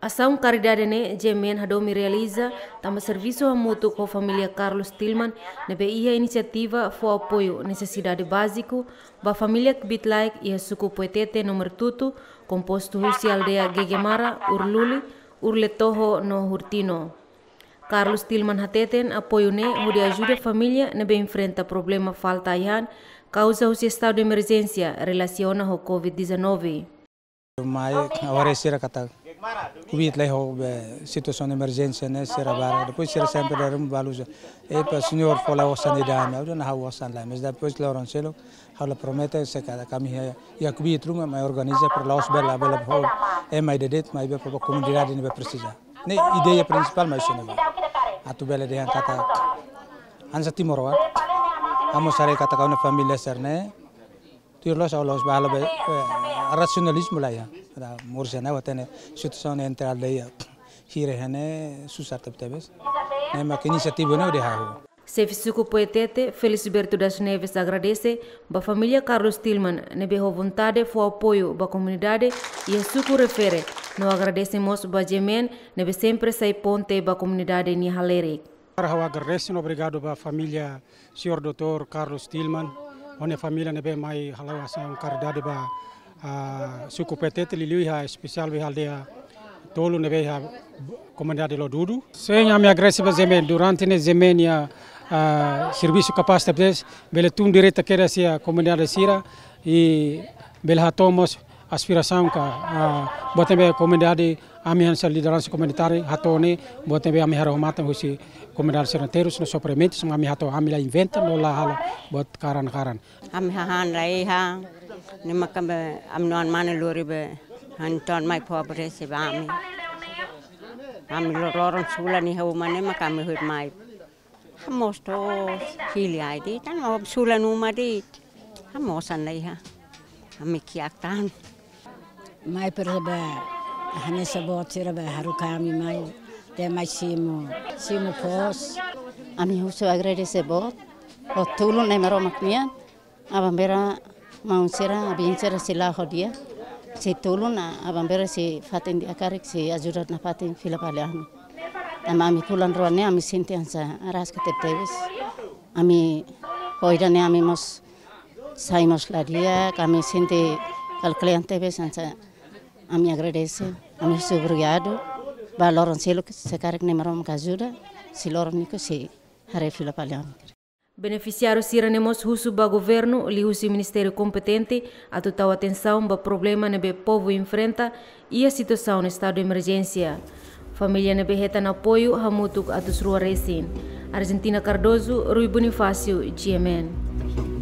Ação caridade ne jemen hado me realiza tama serviço mútuo com a família Carlos Tillman na BIA iniciativa fo apoio necessidade básico ba familia Kbitlaik e iya suku Poetete número tutu composto Rusi Aldea Gegemara Urluli Urletoho no Hurtino. Carlos Tilman hateten apoio ne hudi ajuda familia família enfrenta problema falta ihan causa estado de emergencia relaciona COVID-19. Mas agora é Kuwait lay ho oh, be situation emergency ne sera bara de poi sera sempre da rum baluza e per signor fola o sanidana udana ha o san la mes da poi la roncelo ha la promete se kada kami ya ya Kuwait rum ma organiza per laos bela bela ho e mai de det mai be per comunità ne be precisa ne ideia principal ma shine atu bela de han kata ansa timorwa amo sare kata kauna familia serne yurlash eh, avlash bahli ratsionalizm bilan ham murshana vatani né, shu tsone entraldeya hirehane su sartabtabes nema que iniciativa não de hago Sefisuku Poetete, Felisberto das Neves agradece a família Carlos Tillman, nebeu vontade foi apoio da comunidade e a suco refere. no agradecemos a Jemen, nebe sempre sai ponte da comunidade Nihalerek. Eu agradeço, obrigado à família, senhor doutor Carlos Tilman hone família ne né, be mai halawasan assim, karda de ba ah, suco petete liliu ha special be haldea tolu ne né, be ha comandade lo dudu senya mi agressiva zemen durante ne né, zemenia uh, serviço capaz de bele tum direita que era a comunidade sira e bele ha aspiração ka botebe comunidade amihansa liderança comunitária hatone botebe amihara homata hosi comunidade seranteiros no sopremente sanga mihato amila inventa no la hala bot karan karan amihahan raiha nimakabe amnon mane loribe hanton mai pobre se bami ami lororon sula ni hau mane makami hut mai hamosto hili ai di tan ob sula numa di hamosan raiha ami kiak tan mai perba hane sabot raba harukami mai de mai simu simu pos ami huso agrede sabot rotulu ne maro makmian abambera maunsera abinsera sila hodia si tuluna abambera si fatin di karek si ajurat na fatin filapaleahmi ama ami tulan roane ami ras aras keteptebis ami ne ami mos saimos dia kami sinti tebes ansa a minha agradece, a minha sou obrigado. Ba loron selo que se que nem marom que ajuda, se loron nico se harefila palham. Beneficiário Siranemos Husu ba governo, li o Ministério competente, a total atenção ba problema nebe povo enfrenta e a situação no estado de emergência. Família nebe reta apoio, hamutuk mutuk rua recin. Argentina Cardoso, Rui Bonifácio, GMN.